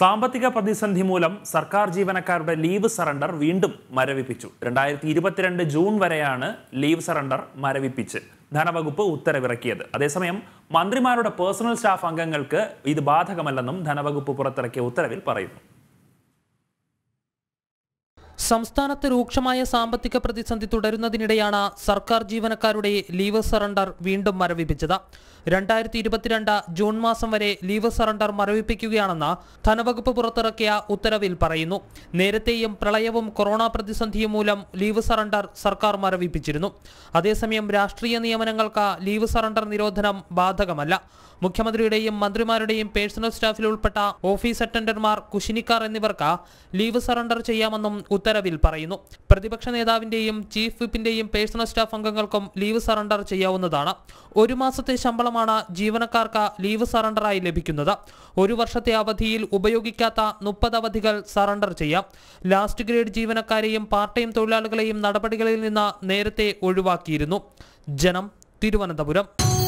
സാമ്പത്തിക പ്രതിസന്ധി മൂലം സർക്കാർ ജീവനക്കാരുടെ ലീവ് സറണ്ടർ വീണ്ടും മരവിപ്പിച്ചു രണ്ടായിരത്തി ഇരുപത്തിരണ്ട് ജൂൺ വരെയാണ് ലീവ് സറണ്ടർ മരവിപ്പിച്ച് ധനവകുപ്പ് ഉത്തരവിറക്കിയത് അതേസമയം മന്ത്രിമാരുടെ പേഴ്സണൽ സ്റ്റാഫ് അംഗങ്ങൾക്ക് ഇത് ബാധകമല്ലെന്നും ധനവകുപ്പ് പുറത്തിറക്കിയ ഉത്തരവിൽ പറയുന്നു സംസ്ഥാനത്ത് രൂക്ഷമായ സാമ്പത്തിക പ്രതിസന്ധി തുടരുന്നതിനിടെയാണ് സർക്കാർ ജീവനക്കാരുടെ ലീവ് സറണ്ടർ വീണ്ടും മരവിപ്പിച്ചത് രണ്ടായിരത്തി ഇരുപത്തിരണ്ട് ജൂൺ മാസം വരെ ലീവ് സറണ്ടർ മരവിപ്പിക്കുകയാണെന്ന് ധനവകുപ്പ് പുറത്തിറക്കിയ ഉത്തരവിൽ പറയുന്നു നേരത്തെയും പ്രളയവും കൊറോണ പ്രതിസന്ധിയും മൂലം ലീവ് സറണ്ടർ സർക്കാർ മരവിപ്പിച്ചിരുന്നു അതേസമയം രാഷ്ട്രീയ നിയമനങ്ങൾക്ക് ലീവ് സറണ്ടർ നിരോധനം ബാധകമല്ല മുഖ്യമന്ത്രിയുടെയും മന്ത്രിമാരുടെയും പേഴ്സണൽ സ്റ്റാഫിൽ ഉൾപ്പെട്ട ഓഫീസ് അറ്റൻഡർമാർ കുശിനിക്കാർ എന്നിവർക്ക് ലീവ് സറണ്ടർ ചെയ്യാമെന്നും ഉത്തരവ് ഉത്തരവിൽ പറയുന്നു പ്രതിപക്ഷ നേതാവിന്റെയും ചീഫ് വിപ്പിന്റെയും പേഴ്സണൽ സ്റ്റാഫ് അംഗങ്ങൾക്കും ലീവ് സറണ്ടർ ചെയ്യാവുന്നതാണ് ഒരു മാസത്തെ ശമ്പളമാണ് ജീവനക്കാർക്ക് ലീവ് സറണ്ടറായി ലഭിക്കുന്നത് ഒരു വർഷത്തെ അവധിയിൽ ഉപയോഗിക്കാത്ത മുപ്പത് അവധികൾ സറണ്ടർ ചെയ്യാം ലാസ്റ്റ് ഗ്രേഡ് ജീവനക്കാരെയും പാർട്ട് ടൈം തൊഴിലാളികളെയും നടപടികളിൽ നിന്ന് നേരത്തെ ഒഴിവാക്കിയിരുന്നു ജനം തിരുവനന്തപുരം